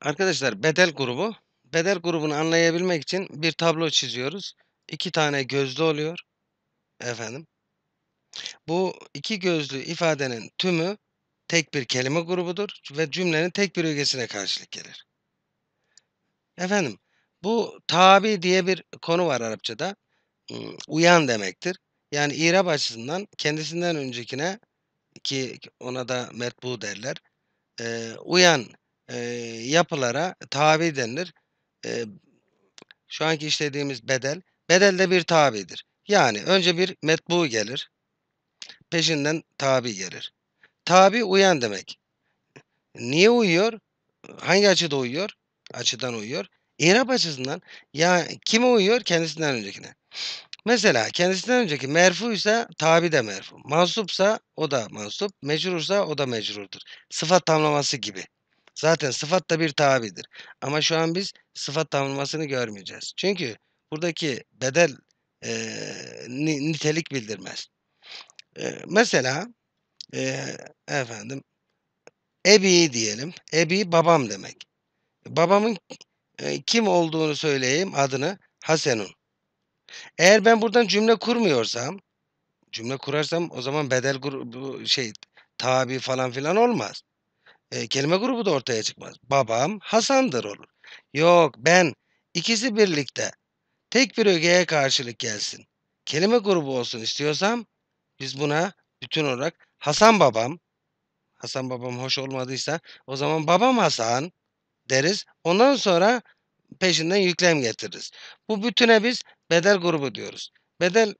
Arkadaşlar bedel grubu. Bedel grubunu anlayabilmek için bir tablo çiziyoruz. İki tane gözlü oluyor. Efendim. Bu iki gözlü ifadenin tümü tek bir kelime grubudur ve cümlenin tek bir ögesine karşılık gelir. Efendim, bu tabi diye bir konu var Arapçada. Hmm, uyan demektir. Yani İrab açısından kendisinden öncekine ki ona da metbu derler. Uyan e, yapılara tabi denir. E, şu anki işlediğimiz bedel. Bedel de bir tabidir. Yani önce bir metbu gelir. Peşinden tabi gelir. Tabi uyan demek. Niye uyuyor? Hangi açıda uyuyor? Açıdan uyuyor. İrab açısından ya kime uyuyor? Kendisinden öncekine. Mesela kendisinden önceki merfu ise tabi de merfu. Mansupsa o da mansup. Mecrursa o da mecrurdur. Sıfat tamlaması gibi. Zaten sıfat da bir tabidir. Ama şu an biz sıfat tanımlamasını görmeyeceğiz. Çünkü buradaki bedel e, nitelik bildirmez. E, mesela e, efendim ebi diyelim. Ebi babam demek. Babamın e, kim olduğunu söyleyeyim adını Hasenun. Eğer ben buradan cümle kurmuyorsam cümle kurarsam o zaman bedel şey tabi falan filan olmaz e, kelime grubu da ortaya çıkmaz. Babam Hasan'dır olur. Yok ben ikisi birlikte tek bir ögeye karşılık gelsin. Kelime grubu olsun istiyorsam biz buna bütün olarak Hasan babam Hasan babam hoş olmadıysa o zaman babam Hasan deriz. Ondan sonra peşinden yüklem getiririz. Bu bütüne biz bedel grubu diyoruz. Bedel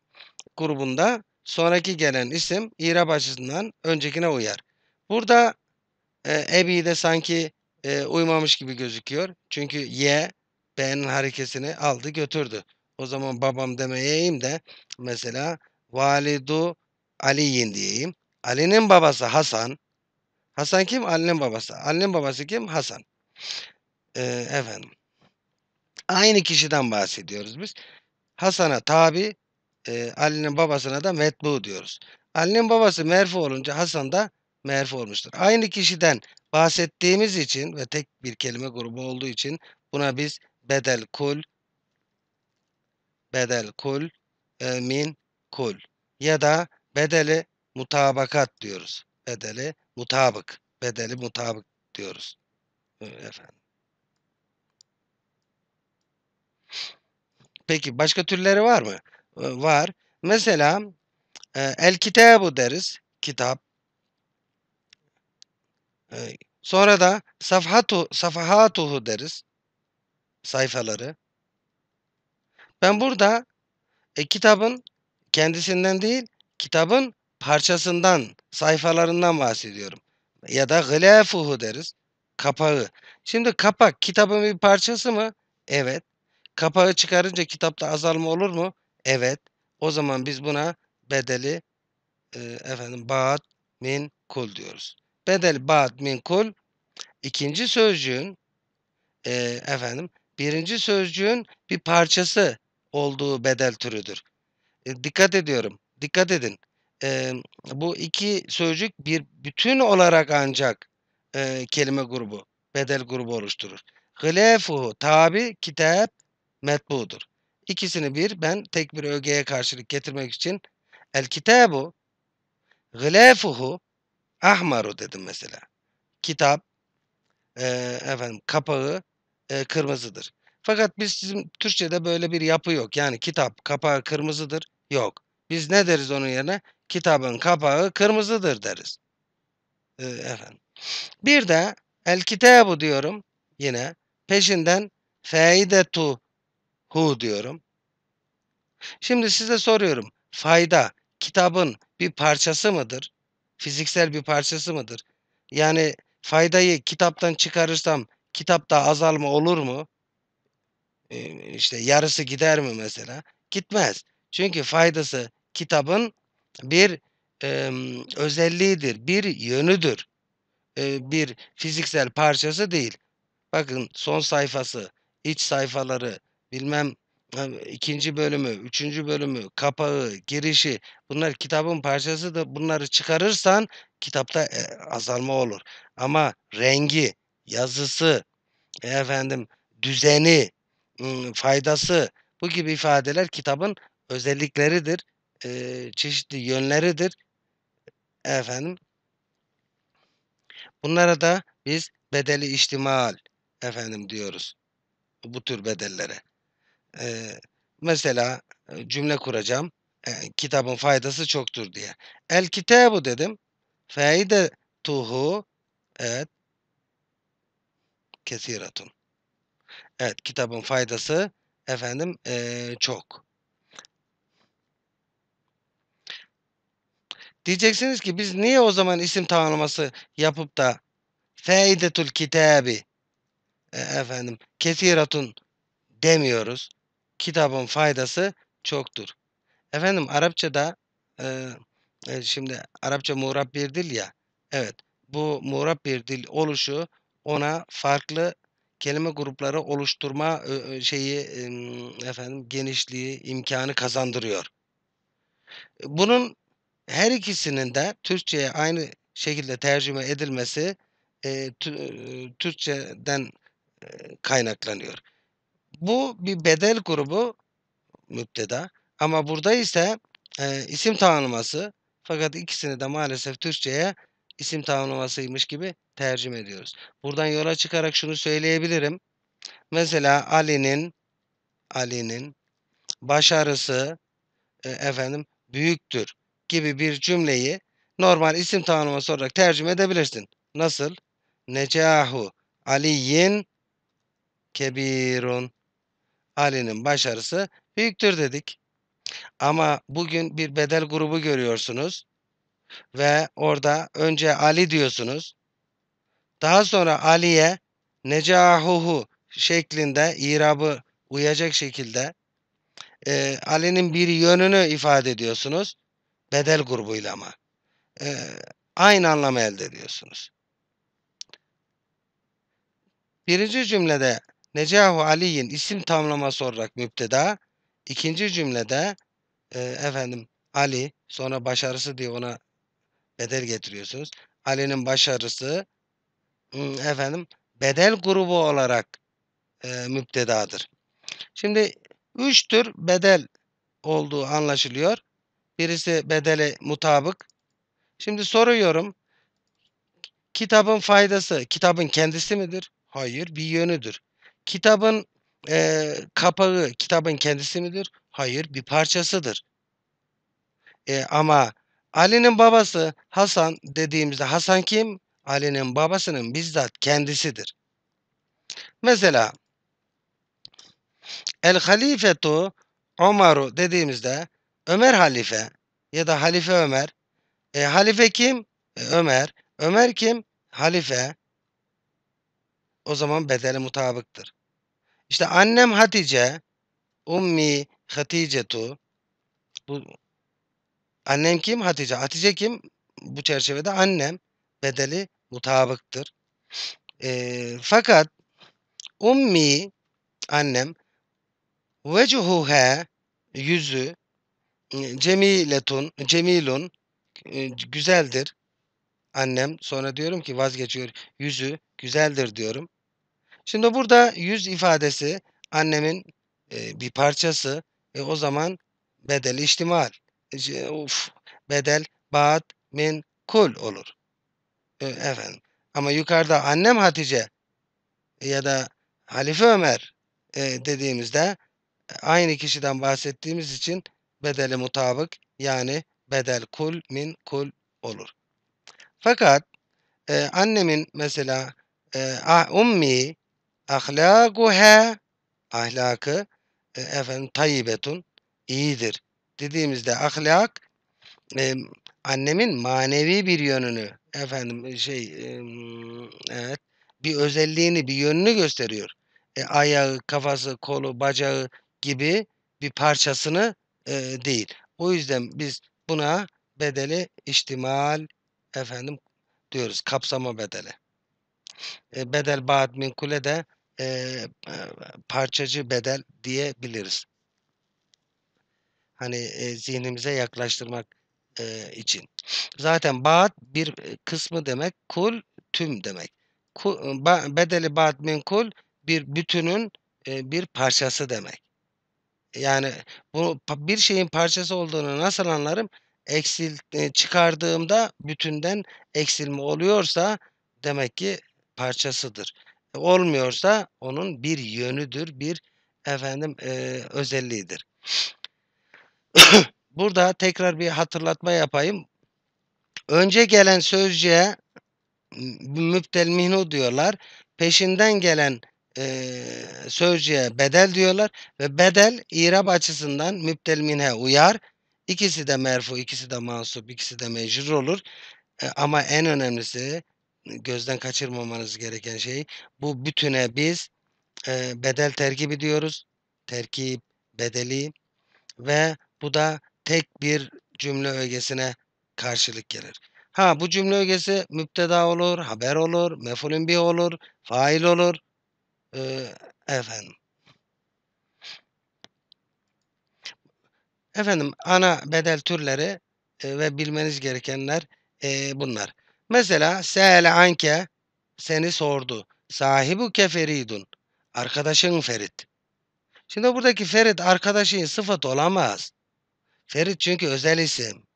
grubunda sonraki gelen isim İrab açısından öncekine uyar. Burada e, ebi de sanki e, uymamış gibi gözüküyor. Çünkü Y B'nin harekesini aldı götürdü. O zaman babam demeyeyim de mesela validu Ali'yin diyeyim. Ali'nin babası Hasan. Hasan kim? Ali'nin babası. Ali'nin babası kim? Hasan. Ee, efendim. Aynı kişiden bahsediyoruz biz. Hasan'a tabi, e, Ali'nin babasına da metbu diyoruz. Ali'nin babası merfu olunca Hasan da merf olmuştur. Aynı kişiden bahsettiğimiz için ve tek bir kelime grubu olduğu için buna biz bedel kul bedel kul e, min kul ya da bedeli mutabakat diyoruz. Bedeli mutabık. Bedeli mutabık diyoruz. Efendim. Peki başka türleri var mı? Var. Mesela e, el kitabu deriz. Kitap. Sonra da safhatu, safahatuhu deriz. Sayfaları. Ben burada e, kitabın kendisinden değil, kitabın parçasından, sayfalarından bahsediyorum. Ya da gılafuhu deriz. Kapağı. Şimdi kapak kitabın bir parçası mı? Evet. Kapağı çıkarınca kitapta azalma olur mu? Evet. O zaman biz buna bedeli e, efendim baat min kul diyoruz. Bedel ba'd min kul ikinci sözcüğün e, efendim birinci sözcüğün bir parçası olduğu bedel türüdür. E, dikkat ediyorum. Dikkat edin. E, bu iki sözcük bir bütün olarak ancak e, kelime grubu, bedel grubu oluşturur. Gılefuhu tabi kitap metbudur. İkisini bir ben tek bir ögeye karşılık getirmek için el kitabu gılefuhu ahmaru dedim mesela. Kitap e, efendim kapağı e, kırmızıdır. Fakat biz bizim Türkçe'de böyle bir yapı yok. Yani kitap kapağı kırmızıdır. Yok. Biz ne deriz onun yerine? Kitabın kapağı kırmızıdır deriz. E, efendim. Bir de el kitabu diyorum yine. Peşinden faidetu hu diyorum. Şimdi size soruyorum. Fayda kitabın bir parçası mıdır? fiziksel bir parçası mıdır? Yani faydayı kitaptan çıkarırsam kitapta azalma olur mu? İşte yarısı gider mi mesela? Gitmez. Çünkü faydası kitabın bir e, özelliğidir, bir yönüdür. E, bir fiziksel parçası değil. Bakın son sayfası, iç sayfaları, bilmem ikinci bölümü, üçüncü bölümü, kapağı, girişi bunlar kitabın parçası da bunları çıkarırsan kitapta e, azalma olur. Ama rengi, yazısı, efendim düzeni, faydası bu gibi ifadeler kitabın özellikleridir, e, çeşitli yönleridir. Efendim bunlara da biz bedeli ihtimal efendim diyoruz. Bu tür bedellere. E, mesela cümle kuracağım. E, kitabın faydası çoktur diye. El kitabı dedim. Faide tuhu evet kesiratun. Evet kitabın faydası efendim e, çok. Diyeceksiniz ki biz niye o zaman isim tanımlaması yapıp da faidetul kitabi e, efendim kesiratun demiyoruz kitabın faydası çoktur. Efendim Arapçada e, şimdi Arapça muğrab bir dil ya. Evet bu muğrab bir dil oluşu ona farklı kelime grupları oluşturma şeyi efendim genişliği imkanı kazandırıyor. Bunun her ikisinin de Türkçe'ye aynı şekilde tercüme edilmesi e, Türkçeden kaynaklanıyor. Bu bir bedel grubu müpteda. Ama burada ise e, isim tanıması, fakat ikisini de maalesef Türkçe'ye isim tanımasıymış gibi tercüme ediyoruz. Buradan yola çıkarak şunu söyleyebilirim. Mesela Ali'nin Ali'nin başarısı e, efendim büyüktür gibi bir cümleyi normal isim tanıması olarak tercüme edebilirsin. Nasıl? Necahu Ali'yin kebirun Ali'nin başarısı büyüktür dedik. Ama bugün bir bedel grubu görüyorsunuz ve orada önce Ali diyorsunuz. Daha sonra Ali'ye necahuhu şeklinde irabı uyacak şekilde e, Ali'nin bir yönünü ifade ediyorsunuz. Bedel grubuyla ama. E, aynı anlamı elde ediyorsunuz. Birinci cümlede Necahu Ali'nin isim tamlaması olarak müpteda. İkinci cümlede e, efendim Ali sonra başarısı diye ona bedel getiriyorsunuz. Ali'nin başarısı efendim bedel grubu olarak e, müptedadır. Şimdi üç tür bedel olduğu anlaşılıyor. Birisi bedele mutabık. Şimdi soruyorum. Kitabın faydası kitabın kendisi midir? Hayır, bir yönüdür. Kitabın e, kapağı kitabın kendisi midir? Hayır, bir parçasıdır. E, ama Ali'nin babası Hasan dediğimizde Hasan kim? Ali'nin babasının bizzat kendisidir. Mesela El Halifetu Omaru dediğimizde Ömer halife ya da halife Ömer. E, halife kim? E, Ömer. Ömer kim? Halife. O zaman bedeli mutabaktır. İşte annem Hatice, ummi Haticetu. Bu annem kim? Hatice. Hatice kim? Bu çerçevede annem bedeli mutabıktır. E, fakat ummi annem vecuhuhe yüzü ıı, cemiletun cemilun ıı, güzeldir. Annem sonra diyorum ki vazgeçiyor yüzü güzeldir diyorum. Şimdi burada yüz ifadesi annemin e, bir parçası. E, o zaman bedel ihtimal. E, uf, bedel baat min kul olur. E, efendim. Ama yukarıda annem Hatice ya da Halife Ömer e, dediğimizde e, aynı kişiden bahsettiğimiz için bedeli mutabık yani bedel kul min kul olur. Fakat e, annemin mesela e, ah, ummi ahlakuha ahlakı e, efendim tayyibetun iyidir dediğimizde ahlak e, annemin manevi bir yönünü efendim şey e, evet bir özelliğini bir yönünü gösteriyor. E, ayağı, kafası, kolu, bacağı gibi bir parçasını e, değil. O yüzden biz buna bedeli ihtimal efendim diyoruz. Kapsama bedeli. E, bedel baat min kule de e, parçacı bedel diyebiliriz. Hani e, zihnimize yaklaştırmak e, için. Zaten baat bir kısmı demek, kul tüm demek. Kul, ıı, ba, bedeli baat min kul bir bütünün e, bir parçası demek. Yani bu bir şeyin parçası olduğunu nasıl anlarım? Eksil e, çıkardığımda bütünden eksilme oluyorsa demek ki parçasıdır olmuyorsa onun bir yönüdür, bir efendim e, özelliğidir. Burada tekrar bir hatırlatma yapayım. Önce gelen sözcüğe müptel mihnu diyorlar. Peşinden gelen e, sözcüğe bedel diyorlar ve bedel irab açısından müptel minhe uyar. İkisi de merfu, ikisi de mansup, ikisi de mecrur olur. E, ama en önemlisi gözden kaçırmamanız gereken şey. Bu bütüne biz e, bedel terkibi diyoruz. Terkip, bedeli ve bu da tek bir cümle ögesine karşılık gelir. Ha bu cümle ögesi müpteda olur, haber olur, mefulün bir olur, fail olur. Ee, efendim. Efendim ana bedel türleri e, ve bilmeniz gerekenler e, bunlar. Mesela se'ele anke seni sordu. Sahibu keferidun. Arkadaşın Ferit. Şimdi buradaki Ferit arkadaşın sıfat olamaz. Ferit çünkü özel isim.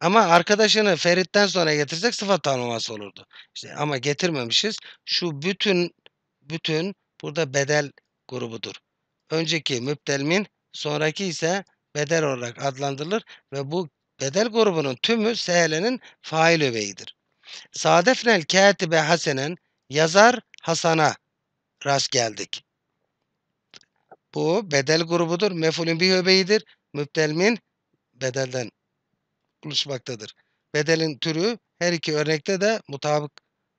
Ama arkadaşını Ferit'ten sonra getirsek sıfat tanıması olurdu. İşte ama getirmemişiz. Şu bütün bütün burada bedel grubudur. Önceki müptelmin sonraki ise bedel olarak adlandırılır ve bu bedel grubunun tümü sehelenin fail öbeğidir. Sadefnel kâtibe Hasenen yazar Hasan'a rast geldik. Bu bedel grubudur. Mefulün bir öbeğidir. Müptelmin bedelden oluşmaktadır. Bedelin türü her iki örnekte de mutabık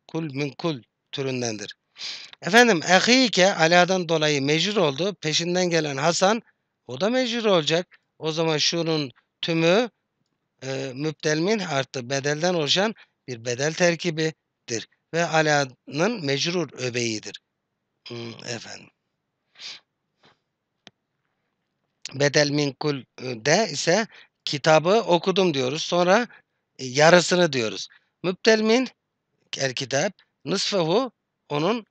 kul münkul türündendir. Efendim ehike aladan dolayı mecbur oldu. Peşinden gelen Hasan o da mecbur olacak. O zaman şunun tümü e, müptelmin artı bedelden oluşan bir bedel terkibidir ve alanın mecrur öbeğidir. Hmm, efendim. Bedel minkul e, de ise kitabı okudum diyoruz. Sonra e, yarısını diyoruz. Müptel min el kitap nısfehu onun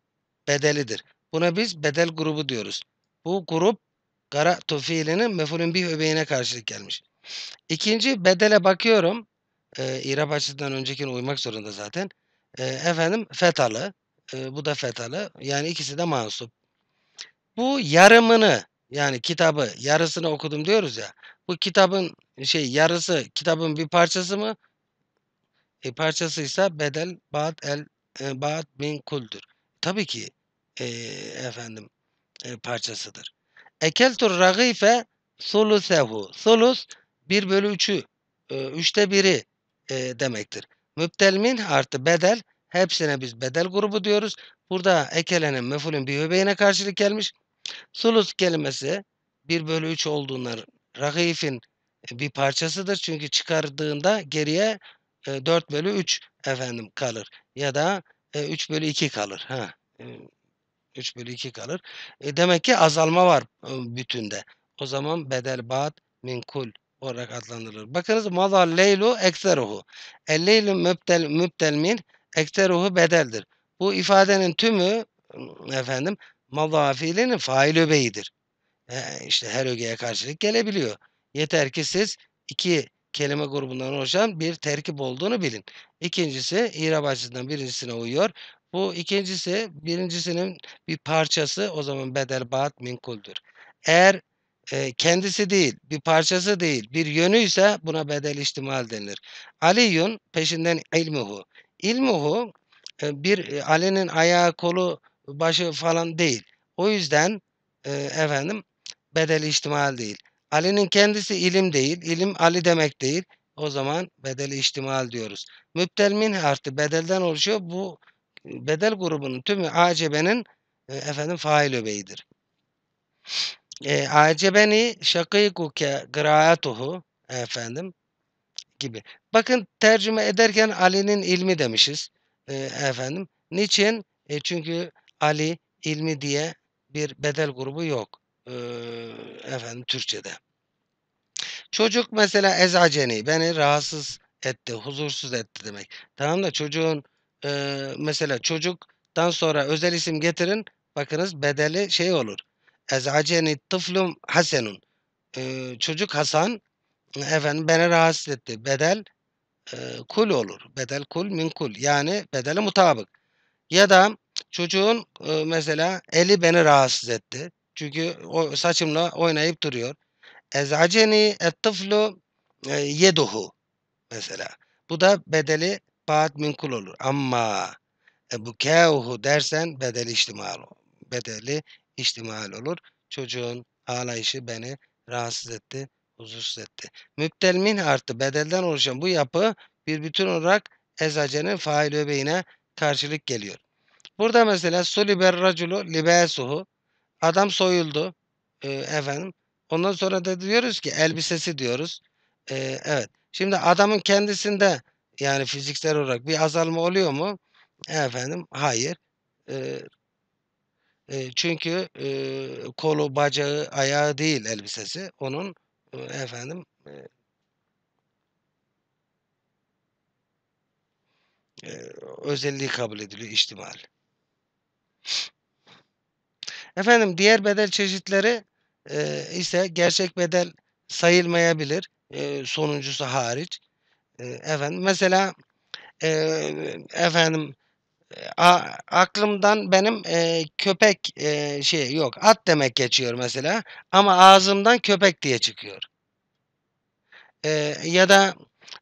bedelidir. Buna biz bedel grubu diyoruz. Bu grup gara fiilinin mefulün bir öbeğine karşılık gelmiş. İkinci bedele bakıyorum e, İrab açısından öncekine uymak zorunda zaten. E, efendim fetalı. E, bu da fetalı. Yani ikisi de mansup. Bu yarımını yani kitabı yarısını okudum diyoruz ya. Bu kitabın şey yarısı kitabın bir parçası mı? E, parçasıysa bedel baat el e, baat bin kuldur. Tabii ki e, efendim e, parçasıdır. Ekeltur ragife sulusehu. Sulus bir bölü üçü. E, üçte biri e, demektir. Müptel artı bedel hepsine biz bedel grubu diyoruz. Burada ekelenen mefulün bir öbeğine karşılık gelmiş. Sulus kelimesi 1 bölü 3 olduğundan rahifin e, bir parçasıdır. Çünkü çıkardığında geriye 4 e, bölü 3 efendim kalır. Ya da 3 e, bölü 2 kalır. Ha. 3 bölü 2 kalır. demek ki azalma var bütünde. O zaman bedel baat minkul. kul olarak adlandırılır. Bakınız mada leylu ekseruhu. El leylu müptel, müptel min ekseruhu bedeldir. Bu ifadenin tümü efendim mada fiilinin fail öbeğidir. E, işte her ögeye karşılık gelebiliyor. Yeter ki siz iki kelime grubundan oluşan bir terkip olduğunu bilin. İkincisi İrab açısından birincisine uyuyor. Bu ikincisi birincisinin bir parçası o zaman bedel baat minkuldür. Eğer e, kendisi değil, bir parçası değil, bir yönü ise buna bedel ihtimal denir. Aliyun peşinden ilmuhu. İlmuhu e, bir e, Ali'nin ayağı, kolu, başı falan değil. O yüzden e, efendim bedel ihtimal değil. Ali'nin kendisi ilim değil, ilim Ali demek değil. O zaman bedeli ihtimal diyoruz. Müptel min artı bedelden oluşuyor. Bu bedel grubunun tümü acebenin efendim fail öbeğidir. E, acebeni şakikuke kıraatuhu efendim gibi. Bakın tercüme ederken Ali'nin ilmi demişiz e, efendim. Niçin? E, çünkü Ali ilmi diye bir bedel grubu yok e, efendim Türkçe'de. Çocuk mesela ezaceni beni rahatsız etti, huzursuz etti demek. Tamam da çocuğun e, mesela çocuktan sonra özel isim getirin bakınız bedeli şey olur Ezaceni tıflum hasenun. Ee, çocuk Hasan efendim beni rahatsız etti. Bedel e, kul olur. Bedel kul min kul. Yani bedeli mutabık. Ya da çocuğun e, mesela eli beni rahatsız etti. Çünkü o saçımla oynayıp duruyor. Ezaceni tıflu e, yeduhu mesela. Bu da bedeli baat minkul olur. Ama e, bu kevhu dersen bedeli ihtimal bedeli ihtimal olur. Çocuğun ağlayışı beni rahatsız etti, huzursuz etti. Müptel min artı bedelden oluşan bu yapı bir bütün olarak ezacenin fail öbeğine karşılık geliyor. Burada mesela suliber raculu libesuhu adam soyuldu e, efendim. Ondan sonra da diyoruz ki elbisesi diyoruz. E, evet. Şimdi adamın kendisinde yani fiziksel olarak bir azalma oluyor mu? Efendim hayır. E, e, çünkü e, kolu, bacağı, ayağı değil elbisesi. Onun e, efendim e, e, özelliği kabul ediliyor ihtimal. Efendim diğer bedel çeşitleri e, ise gerçek bedel sayılmayabilir. E, sonuncusu hariç. E, efendim mesela e, efendim a, aklımdan benim e, köpek e, şey yok at demek geçiyor mesela ama ağzımdan köpek diye çıkıyor. E, ya da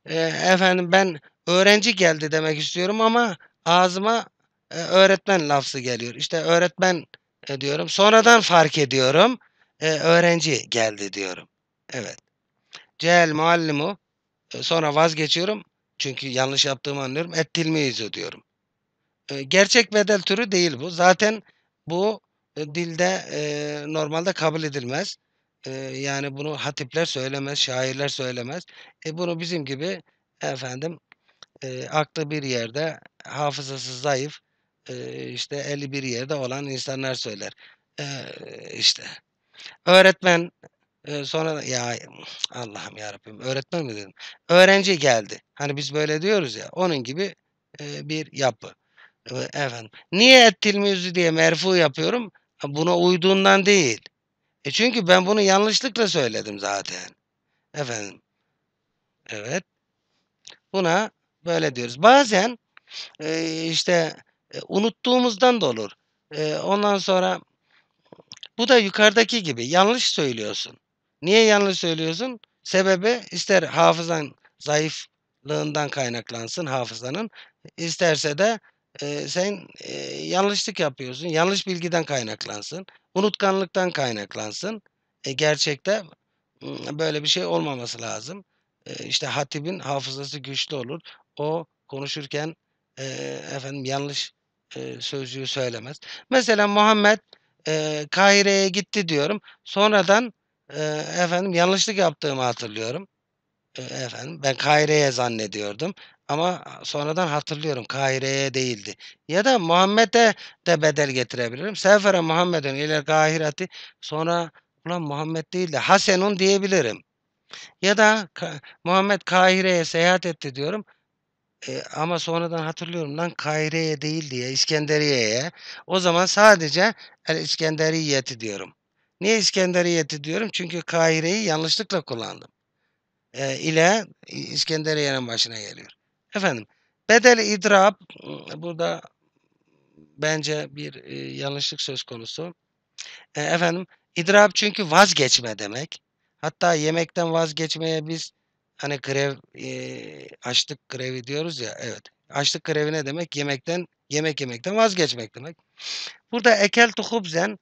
e, efendim ben öğrenci geldi demek istiyorum ama ağzıma e, öğretmen lafzı geliyor. İşte öğretmen e, diyorum. Sonradan fark ediyorum. E, öğrenci geldi diyorum. Evet. Cehel muallimu. E, sonra vazgeçiyorum. Çünkü yanlış yaptığımı anlıyorum. Ettilmi diyorum. Ee, gerçek bedel türü değil bu. Zaten bu e, dilde e, normalde kabul edilmez. E, yani bunu hatipler söylemez, şairler söylemez. E, bunu bizim gibi efendim e, aklı bir yerde, hafızası zayıf, e, işte eli bir yerde olan insanlar söyler. E, işte öğretmen e, sonra ya Allah'ım ya Rabbim öğretmen mi dedim? Öğrenci geldi. Hani biz böyle diyoruz ya. Onun gibi e, bir yapı efendim. Niye ettil diye merfu yapıyorum? Buna uyduğundan değil. E çünkü ben bunu yanlışlıkla söyledim zaten. Efendim. Evet. Buna böyle diyoruz. Bazen e, işte e, unuttuğumuzdan da olur. E, ondan sonra bu da yukarıdaki gibi yanlış söylüyorsun. Niye yanlış söylüyorsun? Sebebi ister hafızan zayıflığından kaynaklansın hafızanın isterse de e, sen e, yanlışlık yapıyorsun. Yanlış bilgiden kaynaklansın. Unutkanlıktan kaynaklansın. E, gerçekte böyle bir şey olmaması lazım. E, işte hatibin hafızası güçlü olur. O konuşurken e, efendim yanlış e, sözcüğü söylemez. Mesela Muhammed e, Kahire'ye gitti diyorum. Sonradan e, efendim yanlışlık yaptığımı hatırlıyorum. E, efendim ben Kahire'ye zannediyordum. Ama sonradan hatırlıyorum Kahire'ye değildi. Ya da Muhammed'e de bedel getirebilirim. Sefere Muhammed'in ile Kahireti sonra ulan Muhammed değil de Hasenun diyebilirim. Ya da Muhammed Kahire'ye seyahat etti diyorum. E, ama sonradan hatırlıyorum lan Kahire'ye değil diye İskenderiye'ye. O zaman sadece el İskenderiyeti diyorum. Niye İskenderiyeti diyorum? Çünkü Kahire'yi yanlışlıkla kullandım. E, ile İskenderiye'nin başına geliyor. Efendim bedel idrab burada bence bir e, yanlışlık söz konusu. E, efendim idrab çünkü vazgeçme demek. Hatta yemekten vazgeçmeye biz hani grev e, açlık grevi diyoruz ya evet. Açlık grevi ne demek? Yemekten yemek yemekten vazgeçmek demek. Burada ekel tuhubzen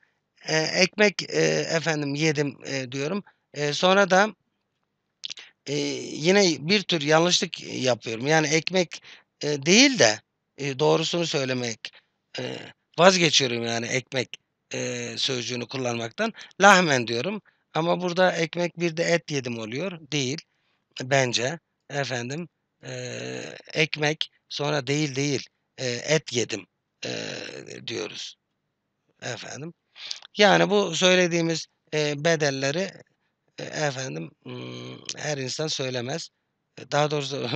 e, ekmek e, efendim yedim e, diyorum. E, sonra da e, yine bir tür yanlışlık yapıyorum. Yani ekmek e, değil de e, doğrusunu söylemek e, vazgeçiyorum yani ekmek e, sözcüğünü kullanmaktan. Lahmen diyorum ama burada ekmek bir de et yedim oluyor. Değil bence efendim e, ekmek sonra değil değil e, et yedim e, diyoruz efendim. Yani bu söylediğimiz e, bedelleri e, efendim her insan söylemez. E, daha doğrusu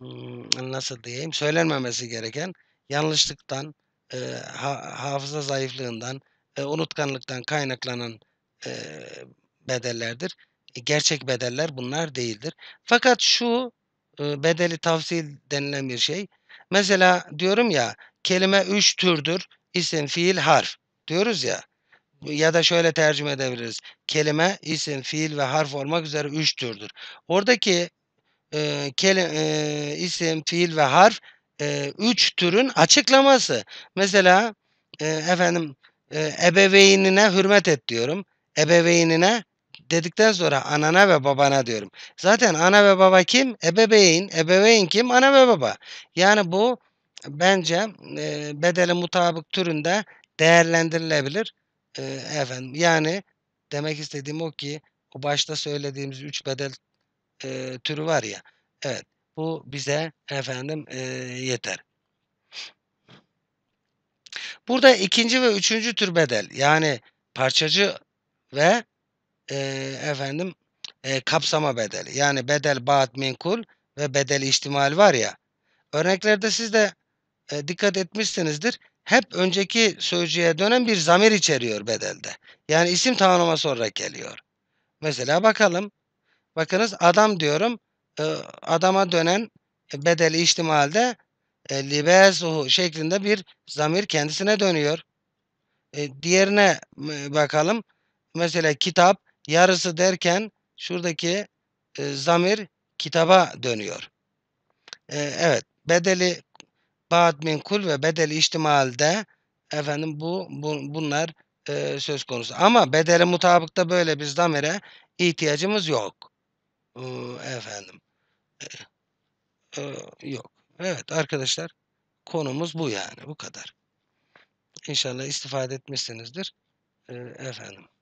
nasıl diyeyim söylenmemesi gereken yanlışlıktan, e, hafıza zayıflığından, e, unutkanlıktan kaynaklanan bedellerdir. gerçek bedeller bunlar değildir. Fakat şu bedeli tavsil denilen bir şey. Mesela diyorum ya kelime üç türdür. İsim, fiil, harf diyoruz ya ya da şöyle tercüme edebiliriz. Kelime, isim, fiil ve harf olmak üzere üç türdür. Oradaki e, kelim, e, isim, fiil ve harf e, üç türün açıklaması. Mesela e, efendim e, ebeveynine hürmet et diyorum. Ebeveynine dedikten sonra anana ve babana diyorum. Zaten ana ve baba kim? Ebeveyn. Ebeveyn kim? Ana ve baba. Yani bu bence e, bedeli mutabık türünde değerlendirilebilir. Ee, efendim yani demek istediğim o ki o başta söylediğimiz 3 bedel e, türü var ya. Evet bu bize efendim e, yeter. Burada ikinci ve üçüncü tür bedel yani parçacı ve e, efendim e, kapsama bedeli. Yani bedel baat minkul ve bedel ihtimal var ya. Örneklerde siz de e, dikkat etmişsinizdir hep önceki sözcüğe dönen bir zamir içeriyor bedelde. Yani isim tanıma sonra geliyor. Mesela bakalım. Bakınız adam diyorum. E, adama dönen bedeli ihtimalde e, libesuhu şeklinde bir zamir kendisine dönüyor. E, diğerine bakalım. Mesela kitap yarısı derken şuradaki zamir kitaba dönüyor. Evet bedeli Baad menkul ve bedel ihtimalde efendim bu, bu bunlar e, söz konusu. Ama bedeli mutabıkta böyle biz damere ihtiyacımız yok. E, efendim. E, e, yok. Evet arkadaşlar konumuz bu yani bu kadar. İnşallah istifade etmişsinizdir. E, efendim.